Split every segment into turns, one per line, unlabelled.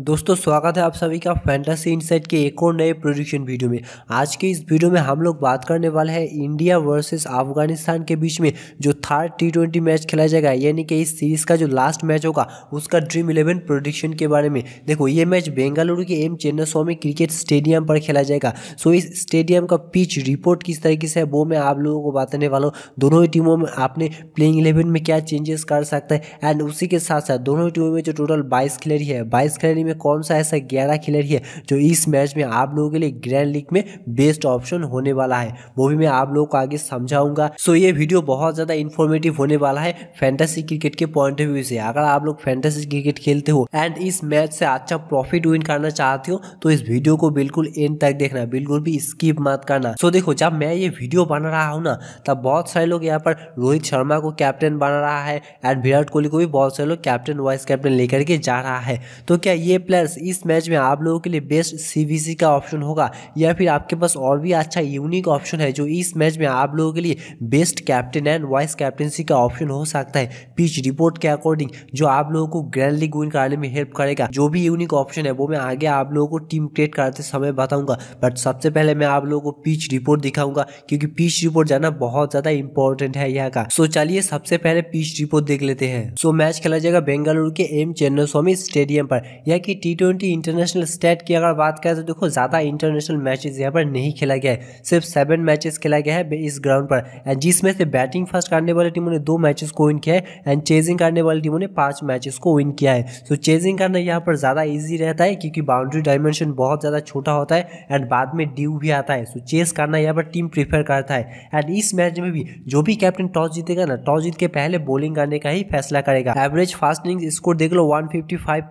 दोस्तों स्वागत है आप सभी का फैंटासी इनसाइट के एक और नए प्रोडिक्शन वीडियो में आज के इस वीडियो में हम लोग बात करने वाले हैं इंडिया वर्सेस अफगानिस्तान के बीच में जो थर्ड टी ट्वेंटी मैच खेला जाएगा यानी कि इस सीरीज का जो लास्ट मैच होगा उसका ड्रीम इलेवन प्रोडिक्शन के बारे में देखो ये मैच बेंगलुरु के एम चेन्नास्वामी क्रिकेट स्टेडियम पर खेला जाएगा सो इस स्टेडियम का पिच रिपोर्ट किस तरीके से है वो मैं आप लोगों को बताने वाला हूँ दोनों ही टीमों में आपने प्लेइंग इलेवन में क्या चेंजेस कर सकता है एंड उसी के साथ साथ दोनों ही टीमों में जो टोटल बाईस खिलाड़ी है बाईस खिलाड़ी कैटेगरी में कौन सा ऐसा ग्यारह खिलाड़ी है जो इस मैच में आप लोगों के लिए ग्रैंड लीग में बेस्ट ऑप्शन होने वाला है वो भी मैं आप लोगों को आगे समझाऊंगा सो ये वीडियो बहुत ज़्यादा इन्फॉर्मेटिव होने वाला है फैंटेसी क्रिकेट के पॉइंट ऑफ व्यू से अगर आप लोग फैंटेसी क्रिकेट खेलते हो एंड इस मैच से अच्छा प्रॉफिट विन करना चाहते हो तो इस वीडियो को बिल्कुल एंड तक देखना बिल्कुल भी स्किप मत करना सो देखो जब मैं ये वीडियो बना रहा हूँ ना तब बहुत सारे लोग यहाँ पर रोहित शर्मा को कैप्टन बना रहा है एंड विराट कोहली को भी बहुत सारे लोग कैप्टन वाइस कैप्टन लेकर के जा रहा है तो क्या ये ये प्लेयर्स इस मैच में आप लोगों के लिए बेस्ट सीवीसी का ऑप्शन होगा या फिर आपके पास और भी अच्छा यूनिक ऑप्शन है जो इस मैच में आप लोगों के लिए best captain and vice captaincy का ऑप्शन हो सकता है पिच रिपोर्ट के अकॉर्डिंग जो आप लोगों को ग्रैंड लीग विन करने में हेल्प करेगा जो भी यूनिक ऑप्शन है वो मैं आगे आप लोगों को टीम क्रिएट कराते समय बताऊंगा बट सबसे पहले मैं आप लोगों को पिच रिपोर्ट दिखाऊंगा क्योंकि पिच रिपोर्ट जाना बहुत ज़्यादा इंपॉर्टेंट है यहाँ का सो चलिए सबसे पहले पिच रिपोर्ट देख लेते हैं सो मैच खेला जाएगा बेंगलुरु के एम चेन्नस्वामी स्टेडियम पर यह कि टी ट्वेंटी इंटरनेशनल स्टेट की अगर बात करें तो देखो ज़्यादा इंटरनेशनल मैचेस यहाँ पर नहीं खेला गया है सिर्फ सेवन मैचेस खेला गया है इस ग्राउंड पर एंड जिसमें से बैटिंग फर्स्ट करने वाली टीमों ने दो मैचेस को विन किया है एंड चेजिंग करने वाली टीमों ने पाँच मैचेस को विन किया है सो चेजिंग करना यहाँ पर ज़्यादा ईजी रहता है क्योंकि बाउंड्री डायमेंशन बहुत ज़्यादा छोटा होता है एंड बाद में ड्यू भी आता है सो चेस करना यहाँ पर टीम प्रीफर करता है एंड इस मैच में भी जो भी कैप्टन टॉस जीतेगा ना टॉस जीत के पहले बॉलिंग करने का ही फैसला करेगा एवरेज फास्ट इनिंग स्कोर देख लो वन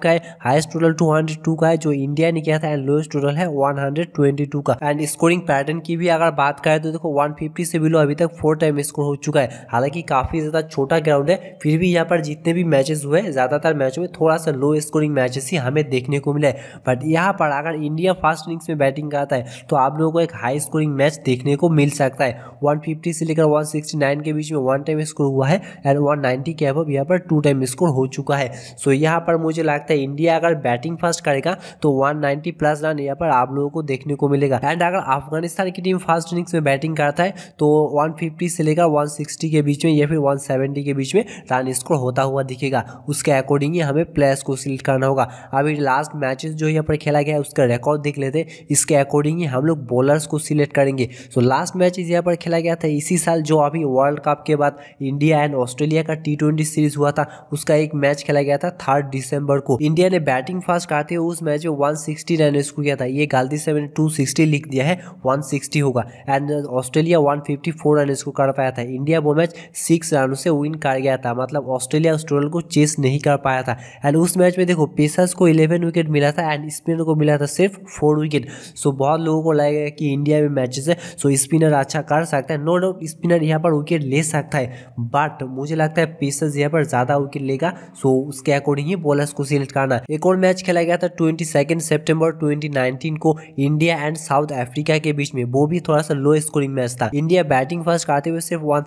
का है हाईएस्ट टोटल 202 का है जो इंडिया ने किया था एंड लोएस्ट टोटल है 122 का एंड स्कोरिंग पैटर्न की भी अगर बात करें तो देखो 150 से बिलो अभी तक फोर टाइम स्कोर हो चुका है हालांकि काफी ज्यादा छोटा ग्राउंड है फिर भी यहाँ पर जितने भी मैचेस हुए ज्यादातर मैचों में थोड़ा सा लो स्कोरिंग मैचेस ही हमें देखने को है बट यहाँ पर अगर इंडिया फास्ट इनिंग्स में बैटिंग करता है तो आप लोगों को एक हाई स्कोरिंग मैच देखने को मिल सकता है फिफ्टी से लेकर नाइन के बीच में वन टाइम स्कोर हुआ है एंड नाइनटी के अब यहाँ पर टू टाइम स्कोर हो चुका है सो यहाँ पर मुझे लगता है इंडिया अगर बैटिंग फर्स्ट करेगा तो 190 प्लस रन यहाँ पर आप लोगों को देखने को मिलेगा एंड अगर अफगानिस्तान की टीम फर्स्ट इनिंग्स में बैटिंग करता है तो 150 से लेकर 160 के बीच में या फिर 170 के बीच में रन स्कोर होता हुआ दिखेगा उसके अकॉर्डिंग ही हमें प्लेयर्स को सिलेक्ट करना होगा अभी लास्ट मैचेस जो यहाँ पर खेला गया है उसका रिकॉर्ड देख लेते इसके अकॉर्डिंग ही हम लोग बॉलर्स को सिलेक्ट करेंगे तो लास्ट मैच यहाँ पर खेला गया था इसी साल जो अभी वर्ल्ड कप के बाद इंडिया एंड ऑस्ट्रेलिया का टी सीरीज हुआ था उसका एक मैच खेला गया था थर्ड दिसंबर को इंडिया ने बैटिंग सेकंड फास्ट कहा थे उस मैच में वन सिक्सटी रन स्कोर किया था ये गलती से मैंने टू सिक्सटी लिख दिया है वन सिक्सटी होगा and Australia one fifty four run score कर पाया था इंडिया वो मैच सिक्स रनों से विन कर गया था मतलब ऑस्ट्रेलिया उस टोटल को चेस नहीं कर पाया था एंड उस मैच में देखो पेसर्स को इलेवन विकेट मिला था एंड स्पिनर को मिला था सिर्फ फोर विकेट सो बहुत लोगों को लगेगा कि इंडिया में मैचेस है सो स्पिनर अच्छा कर सकता है नो डाउट स्पिनर यहाँ पर विकेट ले सकता है बट मुझे लगता है पेसर्स यहाँ पर ज़्यादा विकेट लेगा सो उसके अकॉर्डिंग ही बॉलर्स को सिलेक्ट करना एक और मैच मैच खेला गया था ट्वेंटी सेकेंड सेप्टेम्बर ट्वेंटी को इंडिया एंड साउथ अफ्रीका के बीच में वो भी थोड़ा सा लो स्कोरिंग मैच था इंडिया बैटिंग फर्स्ट करते हुए सिर्फ वन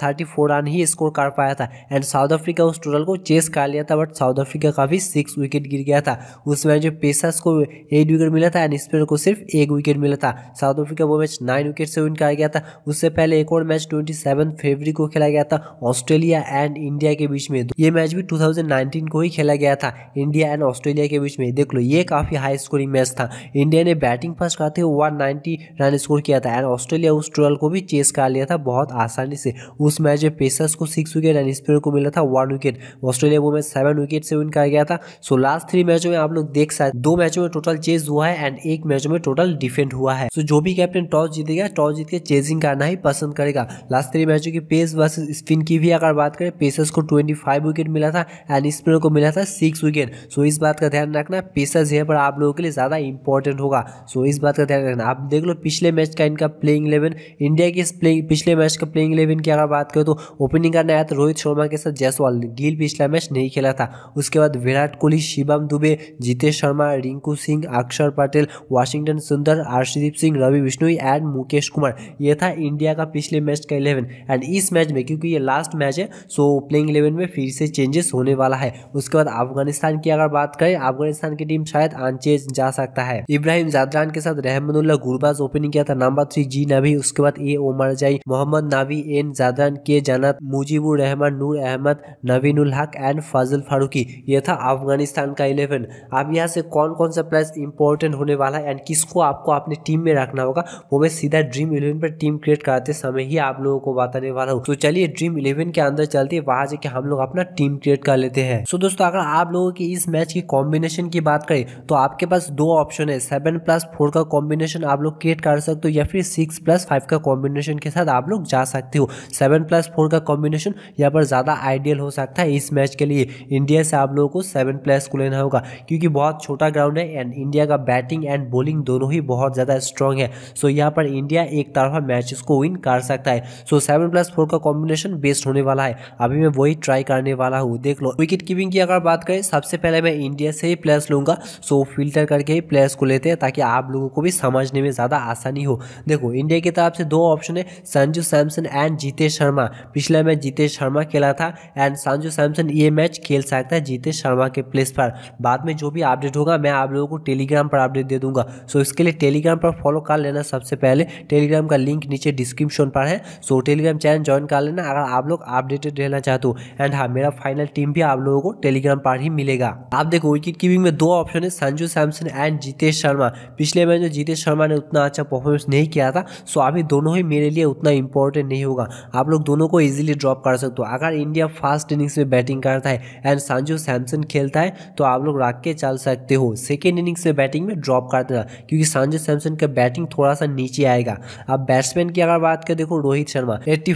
रन ही स्कोर कर पाया था एंड साउथ अफ्रीका उस टोटल को चेस कर लिया था बट साउथ अफ्रीका का भी सिक्स विकेट गिर गया था उस मैच में पेसर्स को एट विकेट मिला था एंड स्पिनर को सिर्फ एक विकेट मिला था साउथ अफ्रीका वो मैच नाइन विकेट से विन कर गया था उससे पहले एक और मैच ट्वेंटी फरवरी को खेला गया था ऑस्ट्रेलिया एंड इंडिया के बीच में ये मैच भी 2019 को ही खेला गया था इंडिया एंड ऑस्ट्रेलिया के बीच में देख लो ये काफ़ी हाई स्कोरिंग मैच था इंडिया ने बैटिंग फर्स्ट करते हुए वन रन स्कोर किया था एंड ऑस्ट्रेलिया उस ट्वेल्व को भी चेस कर लिया था बहुत आसानी से उस मैच में पेसर्स को सिक्स विकेट एंड स्पिनर को मिला था वन विकेट ऑस्ट्रेलिया वो मैच सेवन विकेट से विन कर गया था सो लास्ट थ्री मैचों में आप लोग देख सकते दो मैचों में टोटल चेस हुआ है एंड एक मैचों में टोटल डिफेंड हुआ है सो जो भी कैप्टन टॉस जीतेगा टॉस जीत के चेजिंग करना ही पसंद करेगा लास्ट थ्री मैचों की पेस वर्स स्पिन की भी अगर बात करें पेसर्स को ट्वेंटी विकेट मिला था एंड स्पिनर को मिला था सिक्स विकेट सो इस बात का ध्यान रखना रखना पेसर्स यहाँ पर आप लोगों के लिए ज़्यादा इंपॉर्टेंट होगा सो इस बात का ध्यान रखना आप देख लो पिछले मैच का इनका प्लेइंग इलेवन इंडिया के पिछले मैच का प्लेइंग इलेवन की अगर बात करें तो ओपनिंग करने आया तो रोहित शर्मा के साथ जयसवाल ने गिल पिछला मैच नहीं खेला था उसके बाद विराट कोहली शिवम दुबे जितेश शर्मा रिंकू सिंह अक्षर पटेल वाशिंगटन सुंदर हर्षदीप सिंह रवि विष्णु एंड मुकेश कुमार यह था इंडिया का पिछले मैच का इलेवन एंड इस मैच में क्योंकि ये लास्ट मैच है सो प्लेइंग इलेवन में फिर से चेंजेस होने वाला है उसके बाद अफगानिस्तान की अगर बात करें अफगानिस्तान पाकिस्तान की टीम शायद आंचेज जा सकता है इब्राहिम जादरान के साथ रहमनुल्ला गुरबाज ओपनिंग किया था नंबर थ्री जी नबी उसके बाद ए उमर जाई मोहम्मद नावी एन जादरान के जनत मुजीबुर रहमान नूर अहमद नवीनुल हक एंड फाजिल फारूकी यह था अफगानिस्तान का इलेवन अब यहाँ से कौन कौन सा प्लेस इंपॉर्टेंट होने वाला है एंड किसको आपको अपनी टीम में रखना होगा वो मैं सीधा ड्रीम इलेवन पर टीम क्रिएट कराते समय ही आप लोगों को बताने वाला हूँ तो चलिए ड्रीम इलेवन के अंदर चलते वहां जाके हम लोग अपना टीम क्रिएट कर लेते हैं सो दोस्तों अगर आप लोगों की इस मैच की कॉम्बिनेशन की बात करें तो आपके पास दो ऑप्शन है सेवन प्लस फोर का कॉम्बिनेशन आप लोग क्रिएट कर सकते हो या फिर सिक्स प्लस फाइव का कॉम्बिनेशन के साथ आप लोग जा सकते हो सेवन प्लस फोर का कॉम्बिनेशन यहाँ पर ज़्यादा आइडियल हो सकता है इस मैच के लिए इंडिया से आप लोगों को सेवन प्लस को लेना होगा क्योंकि बहुत छोटा ग्राउंड है एंड इंडिया का बैटिंग एंड बॉलिंग दोनों ही बहुत ज़्यादा स्ट्रांग है सो यहाँ पर इंडिया एक तरफा मैच को विन कर सकता है सो सेवन प्लस फोर का कॉम्बिनेशन बेस्ट होने वाला है अभी मैं वही ट्राई करने वाला हूँ देख लो विकेट कीपिंग की अगर बात करें सबसे पहले मैं इंडिया से ही प्लस प्लेयर्स लूँगा सो फिल्टर करके ही प्लस को लेते हैं ताकि आप लोगों को भी समझने में ज़्यादा आसानी हो देखो इंडिया की तरफ से दो ऑप्शन है संजू सैमसन एंड जीतेश शर्मा पिछले मैच जीतेश शर्मा खेला था एंड संजू सैमसन ये मैच खेल सकता है जीतेश शर्मा के प्लेस पर बाद में जो भी अपडेट होगा मैं आप लोगों को टेलीग्राम पर अपडेट दे दूंगा सो इसके लिए टेलीग्राम पर फॉलो कर लेना सबसे पहले टेलीग्राम का लिंक नीचे डिस्क्रिप्शन पर है सो टेलीग्राम चैनल ज्वाइन कर लेना अगर आप लोग अपडेटेड रहना चाहते हो एंड हाँ मेरा फाइनल टीम भी आप लोगों को टेलीग्राम पर ही मिलेगा आप देखो विकेट कीपिंग में दो ऑप्शन है संजू सैमसन एंड जीतेश शर्मा पिछले मैच में जीतेश शर्मा ने उतना अच्छा परफॉर्मेंस नहीं किया था सो अभी दोनों ही मेरे लिए उतना इंपॉर्टेंट नहीं होगा आप लोग दोनों को इजीली ड्रॉप कर सकते हो अगर इंडिया फास्ट इनिंग्स में बैटिंग करता है एंड संजू सैमसन खेलता है तो आप लोग रख के चल सकते हो सेकेंड इनिंग्स में बैटिंग में ड्रॉप कर देना क्योंकि संजू सैमसन का बैटिंग थोड़ा सा नीचे आएगा अब बैट्समैन की अगर बात करें देखो रोहित शर्मा एट्टी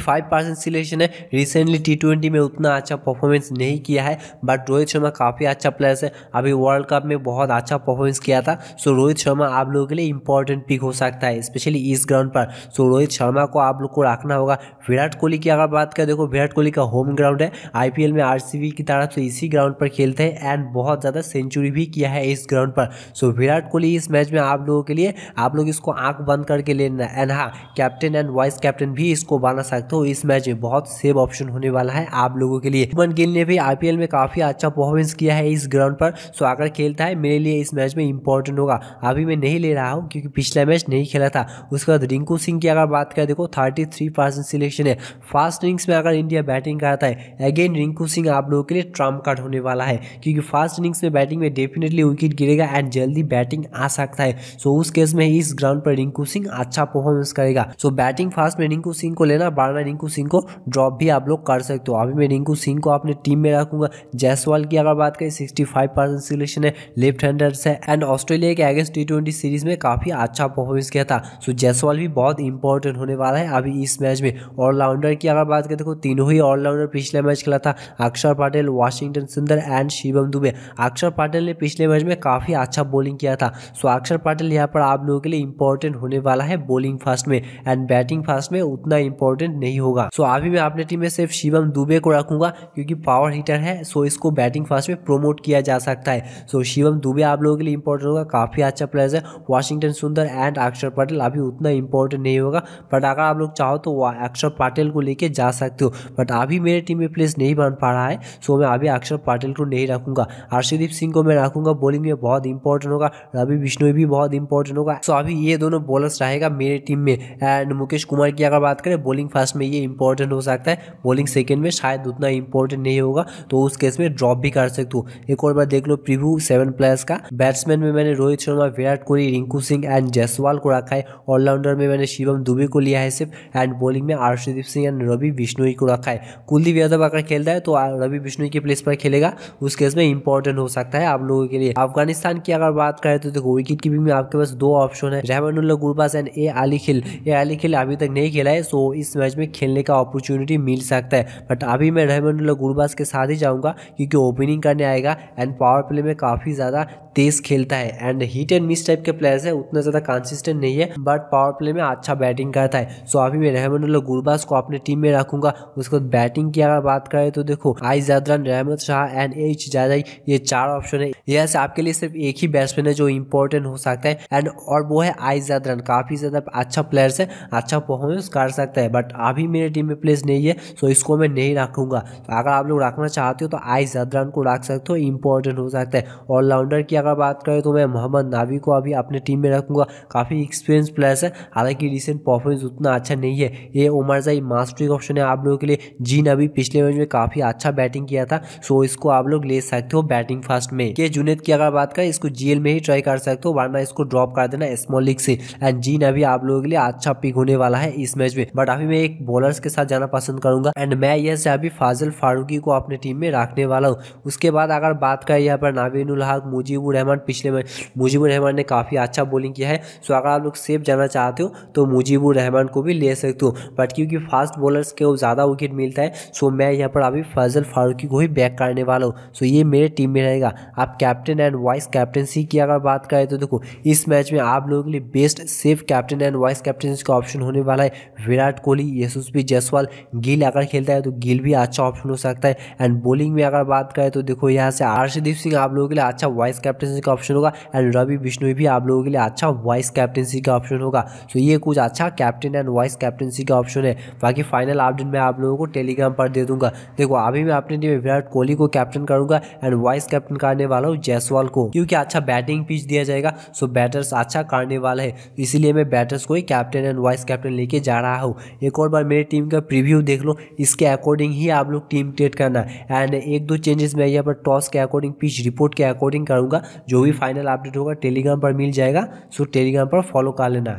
सिलेक्शन है रिसेंटली टी में उतना अच्छा परफॉर्मेंस नहीं किया है बट रोहित शर्मा काफ़ी अच्छा प्लेयर है अभी वर्ल्ड कप में बहुत अच्छा परफॉर्मेंस किया था सो रोहित शर्मा आप लोगों के लिए इंपॉर्टेंट पिक हो सकता है स्पेशली इस ग्राउंड पर सो रोहित शर्मा को आप लोग को रखना होगा विराट कोहली की अगर बात करें देखो विराट कोहली का होम ग्राउंड है आईपीएल में आर की तरफ से इसी ग्राउंड पर खेलते हैं एंड बहुत ज़्यादा सेंचुरी भी किया है इस ग्राउंड पर सो विराट कोहली इस मैच में आप लोगों के लिए आप लोग इसको आंख बंद करके लेना एंड हाँ कैप्टन एंड वाइस कैप्टन भी इसको बना सकते हो इस मैच में बहुत सेव ऑप्शन होने वाला है आप लोगों के लिए गिल ने भी आईपीएल में काफ़ी अच्छा परफॉर्मेंस किया है इस ग्राउंड पर सो अगर खेलता है मेरे लिए इस मैच में इंपॉर्टेंट होगा अभी मैं नहीं ले रहा हूँ क्योंकि पिछला मैच नहीं खेला था उसके बाद रिंकू सिंह की अगर बात करें देखो थर्टी थ्री परसेंट सिलेक्शन है फास्ट इनिंग्स में अगर इंडिया बैटिंग करता है अगेन रिंकू सिंह आप लोगों के लिए ट्रम कार्ड होने वाला है क्योंकि फास्ट इनिंग्स में बैटिंग में डेफिनेटली विकेट गिरेगा एंड जल्दी बैटिंग आ सकता है सो उस केस में इस ग्राउंड पर रिंकू सिंह अच्छा परफॉर्मेंस करेगा सो बैटिंग फास्ट में रिंकू सिंह को लेना बारना रिंकू सिंह को ड्रॉप भी आप लोग कर सकते हो अभी मैं रिंकू सिंह को अपने टीम में रखूंगा जायसवाल की अगर बात करें सिक्सटी फाइव परसेंट सिलेक्शन है उन्होंने लेफ्ट हैंडर से एंड ऑस्ट्रेलिया के अगेंस्ट टी ट्वेंटी सीरीज में काफ़ी अच्छा परफॉर्मेंस किया था सो जयसवाल भी बहुत इंपॉर्टेंट होने वाला है अभी इस मैच में ऑलराउंडर की अगर बात करें तो तीनों ही ऑलराउंडर पिछले मैच खेला था अक्षर पटेल वाशिंगटन सुंदर एंड शिवम दुबे अक्षर पटेल ने पिछले मैच में काफ़ी अच्छा बॉलिंग किया था सो अक्षर पटेल यहाँ पर आप लोगों के लिए इंपॉर्टेंट होने वाला है बॉलिंग फास्ट में एंड बैटिंग फास्ट में उतना इंपॉर्टेंट नहीं होगा सो अभी मैं अपने टीम में सिर्फ शिवम दुबे को रखूंगा क्योंकि पावर हीटर है सो इसको बैटिंग फास्ट में प्रोमोट किया जा सकता है सो शिवम दुबे आप लोगों के लिए इंपॉर्टेंट होगा काफ़ी अच्छा प्लेयर है वाशिंगटन सुंदर एंड अक्षर पटेल अभी उतना इंपॉर्टेंट नहीं होगा बट अगर आप लोग चाहो तो अक्षर पटेल को लेके जा सकते हो बट अभी मेरे टीम में प्लेस नहीं बन पा रहा है सो मैं अभी अक्षर पटेल को नहीं रखूंगा हर्षदीप सिंह को मैं रखूंगा बॉलिंग में बहुत इंपॉर्टेंट होगा रवि बिश्नोई भी बहुत इंपॉर्टेंट होगा सो अभी ये दोनों बॉलर्स रहेगा मेरे टीम में एंड मुकेश कुमार की अगर बात करें बॉलिंग फर्स्ट में ये इंपॉर्टेंट हो सकता है बॉलिंग सेकेंड में शायद उतना इंपॉर्टेंट नहीं होगा तो उस केस में ड्रॉप भी कर सकते हो एक और बार देख लो प्रिव्यू सेवन प्लेयर्स का बैट्समैन में मैंने रोहित शर्मा विराट कोहली रिंकू सिंह एंड जयसवाल को रखा है ऑलराउंडर में मैंने शिवम दुबे को लिया है सिर्फ एंड बॉलिंग में आर्षदीप सिंह एंड रवि बिश्नोई को रखा है कुलदीप यादव अगर खेलता है तो रवि बिश्नोई के प्लेस पर खेलेगा उस केस में इंपॉर्टेंट हो सकता है आप लोगों के लिए अफगानिस्तान की अगर बात करें तो देखो विकेट कीपिंग में आपके पास दो ऑप्शन है रहमानुल्ला गुरबाज एंड ए आली खिल ए आली खिल अभी तक नहीं खेला है सो इस मैच में खेलने का अपॉर्चुनिटी मिल सकता है बट अभी मैं रहमानुल्ला गुरबाज के साथ ही जाऊंगा क्योंकि ओपनिंग करने आएगा एंड पावर प्ले में काफ़ी ज़्यादा तेज़ खेलता है and hit and miss type के प्लेयर्स है उतना ज़्यादा कंसिस्टेंट नहीं है बट पावर प्ले में अच्छा बैटिंग करता है सो अभी मैं रहमानुल्ला गुरबाज को अपने टीम में रखूंगा उसके बाद बैटिंग की अगर बात करें तो देखो आई जदरान रहमत शाह एंड एच जादाई ये चार ऑप्शन है यह से आपके लिए सिर्फ एक ही बैट्समैन है जो इंपॉर्टेंट हो सकता है एंड और वो है आई जदरान काफ़ी ज़्यादा अच्छा प्लेयर्स है अच्छा परफॉर्मेंस कर सकता है बट अभी मेरे टीम में प्लेस नहीं है सो इसको मैं नहीं रखूंगा तो अगर आप लोग रखना चाहते हो तो आई जदरान को रख सकते हो इंपॉर्टेंट हो सकता है ऑलराउंडर की अगर बात करें तो मैं मोहम्मद नावी को अभी अपने टीम में रखूँगा काफ़ी एक्सपीरियंस प्लेयर्स है हालांकि रिसेंट परफॉर्मेंस उतना अच्छा नहीं है ये उमर जई मास्टरिक ऑप्शन है आप लोगों के लिए जी नबी पिछले मैच में काफ़ी अच्छा बैटिंग किया था सो इसको आप लोग ले सकते हो बैटिंग फास्ट में के जुनेद की अगर बात करें इसको जीएल में ही ट्राई कर सकते हो वरना इसको ड्रॉप कर देना स्मॉल लीग से एंड जी नबी आप लोगों के लिए अच्छा पिक होने वाला है इस मैच में बट अभी मैं एक बॉलर्स के साथ जाना पसंद करूंगा एंड मैं यह अभी फाजिल फारूकी को अपने टीम में रखने वाला हूँ उसके बाद अगर बात करें यहाँ पर नावी अमीनुल हक मुजीबुर रहमान पिछले में मुजीबुर रहमान ने काफ़ी अच्छा बॉलिंग किया है सो तो अगर आप लोग सेफ जाना चाहते हो तो मुजीबुर रहमान को भी ले सकते हो बट क्योंकि फास्ट बॉलर्स को ज़्यादा विकेट मिलता है सो मैं यहाँ पर अभी फजल फारूकी को ही बैक करने वाला हूँ सो ये मेरे टीम में रहेगा आप कैप्टन एंड वाइस कैप्टनसी की अगर बात करें तो देखो इस मैच में आप लोगों के लिए best safe captain and vice captaincy का ऑप्शन होने वाला है विराट कोहली यशस्वी जयसवाल गिल अगर खेलता है तो गिल भी अच्छा ऑप्शन हो सकता है एंड बॉलिंग में अगर बात करें तो देखो यहाँ से हर्षदीप सिंह आप लोगों के लिए अच्छा वाइस कैप्टनसी का ऑप्शन होगा एंड रवि बिश्नोई भी आप लोगों के लिए अच्छा वाइस कैप्टनसी का ऑप्शन होगा सो ये कुछ अच्छा कैप्टन एंड वाइस कैप्टनसी का ऑप्शन है बाकी फाइनल अपडेट मैं आप लोगों को टेलीग्राम पर दे दूंगा देखो अभी मैं अपने टीम में विराट कोहली को कैप्टन करूंगा एंड वाइस कैप्टन करने वाला हूँ जयसवाल को क्योंकि अच्छा बैटिंग पिच दिया जाएगा सो बैटर्स अच्छा करने वाला है इसीलिए मैं बैटर्स को ही कैप्टन एंड वाइस कैप्टन लेके जा रहा हूँ एक और बार मेरी टीम का प्रिव्यू देख लो इसके अकॉर्डिंग ही आप लोग टीम क्रिएट करना एंड एक दो चेंजेस मैं यहाँ पर टॉस के अकॉर्डिंग पिच रिपोर्ट के अकॉर्डिंग करूँगा जो भी फाइनल अपडेट होगा टेलीग्राम पर मिल जाएगा सो टेलीग्राम पर फॉलो कर लेना